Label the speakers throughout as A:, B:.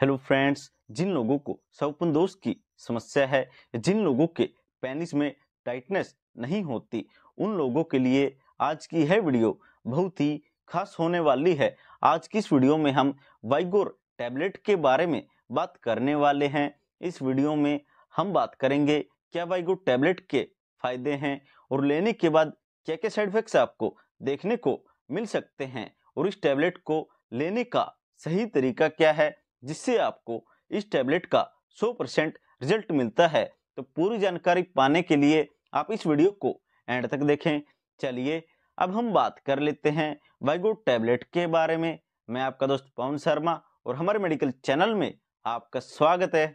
A: hello friends जिन लोगों को दोष की समस्या है जिन लोगों के पेनिस में टाइटनेस नहीं होती उन लोगों के लिए आज की है वीडियो बहुत ही खास होने वाली है आज की इस वीडियो में हम वाइगोर टैबलेट के बारे में बात करने वाले हैं इस वीडियो में हम बात करेंगे क्या वाइगोर टैबलेट के फायदे हैं और लेने के बाद क्या क्या साइड इफेक्ट्स आपको देखने को मिल सकते हैं और इस टैबलेट को लेने का सही तरीका क्या है जिससे आपको इस टैबलेट का 100 परसेंट रिजल्ट मिलता है तो पूरी जानकारी पाने के लिए आप इस वीडियो को एंड तक देखें चलिए अब हम बात कर लेते हैं वाइगो टैबलेट के बारे में मैं आपका दोस्त पवन शर्मा और हमारे मेडिकल चैनल में आपका स्वागत है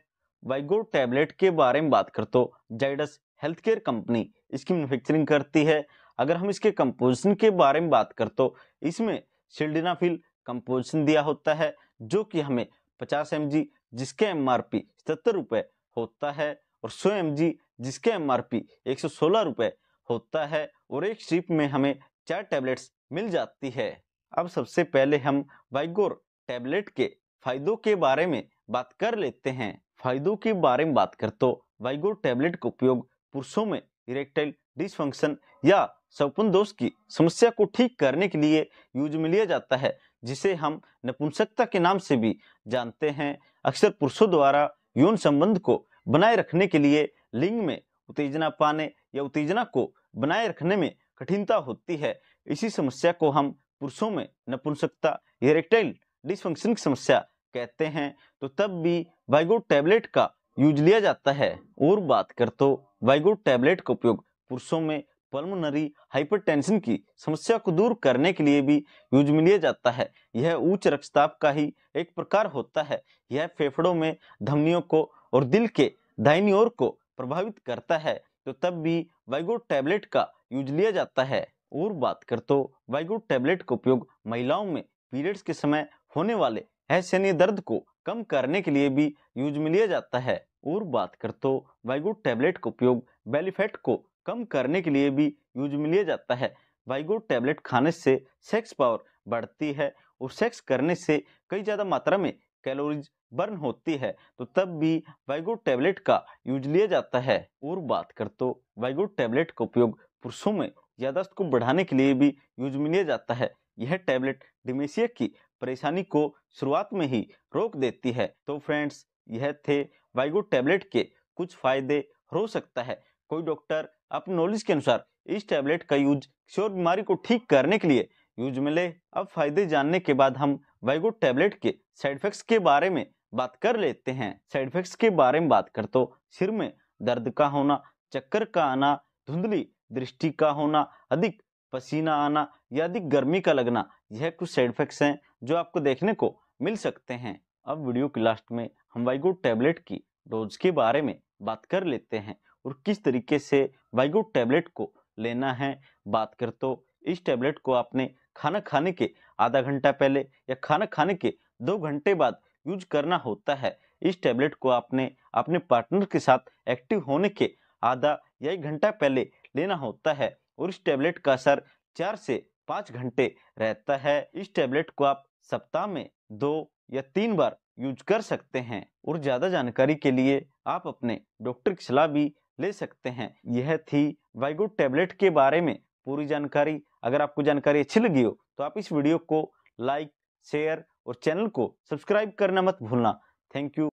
A: वाइगो टैबलेट के बारे में बात कर तो जाइडस हेल्थ केयर कंपनी इसकी मैनुफेक्चरिंग करती है अगर हम इसके कंपोजिशन के बारे में बात कर तो इसमें शिल्डिनाफिल कंपोजिशन दिया होता है जो कि हमें पचास एम जी जिसके एम आर पी सतर रुपये होता है और सौ एम जी जिसके एम आर पी एक सौ सोलह रुपये होता है और एक शिप में हमें चार टैबलेट्स मिल जाती है अब सबसे पहले हम वाइगोर टैबलेट के फायदों के बारे में बात कर लेते हैं फायदों के बारे में बात कर तो वाइगोर टैबलेट का उपयोग पुरुषों में इरेक्टाइल डिसफंक्शन या सपन दोष की समस्या को ठीक करने के लिए यूज में लिया जाता है जिसे हम नपुंसकता के नाम से भी जानते हैं अक्सर पुरुषों द्वारा यौन संबंध को बनाए रखने के लिए लिंग में उत्तेजना पाने या उत्तेजना को बनाए रखने में कठिनता होती है इसी समस्या को हम पुरुषों में नपुंसकता इरेक्टाइल डिसफंक्शन की समस्या कहते हैं तो तब भी वाइगो टैबलेट का यूज लिया जाता है और बात कर तो वाइगो टैबलेट का उपयोग पुरुषों में पल्मोनरी हाइपरटेंशन की समस्या को दूर करने के लिए भी यूज में लिया जाता है यह उच्च रक्तचाप का ही एक प्रकार होता है यह फेफड़ों में धमनियों को और दिल के दाहिनी ओर को प्रभावित करता है तो तब भी वाइगो टैबलेट का यूज लिया जाता है और बात कर तो वाइगो टैबलेट का उपयोग महिलाओं में पीरियड्स के समय होने वाले ऐसे दर्द को कम करने के लिए भी यूज में लिया जाता है और बात कर तो वाइगो टैबलेट का उपयोग बेलीफेट को कम करने के लिए भी यूज में लिया जाता है वाइगो टैबलेट खाने से सेक्स पावर बढ़ती है और सेक्स करने से कई ज़्यादा मात्रा में कैलोरीज बर्न होती है तो तब भी वाइगो टैबलेट का यूज लिया जाता है और बात कर तो वाइगो टैबलेट का उपयोग पुरुषों में यादाश्त को बढ़ाने के लिए भी यूज में लिया जाता है यह टैबलेट डिमेशिया की परेशानी को शुरुआत में ही रोक देती है तो फ्रेंड्स यह थे वाइगो टैबलेट के कुछ फायदे हो सकता है कोई डॉक्टर अपने नॉलेज के अनुसार इस टैबलेट का यूज किसी बीमारी को ठीक करने के लिए यूज में ले अब फायदे जानने के बाद हम वाइगो टैबलेट के साइड इफेक्ट्स के बारे में बात कर लेते हैं साइड इफेक्ट्स के बारे में बात कर तो सिर में दर्द का होना चक्कर का आना धुंधली दृष्टि का होना अधिक पसीना आना या अधिक गर्मी का लगना यह कुछ साइड इफेक्ट्स हैं जो आपको देखने को मिल सकते हैं अब वीडियो के लास्ट में हम वाइगो टैबलेट की डोज के बारे में बात कर लेते हैं और किस तरीके से वाइगो टैबलेट को लेना है बात कर तो इस टैबलेट को आपने खाना खाने के आधा घंटा पहले या खाना खाने के दो घंटे बाद यूज करना होता है इस टैबलेट को आपने अपने पार्टनर के साथ एक्टिव होने के आधा या एक घंटा पहले लेना होता है और इस टैबलेट का असर चार से पाँच घंटे रहता है इस टैबलेट को आप सप्ताह में दो या तीन बार यूज कर सकते हैं और ज़्यादा जानकारी के लिए आप अपने डॉक्टर की सलाह भी ले सकते हैं यह थी वाइगुड टैबलेट के बारे में पूरी जानकारी अगर आपको जानकारी अच्छी लगी हो तो आप इस वीडियो को लाइक शेयर और चैनल को सब्सक्राइब करना मत भूलना थैंक यू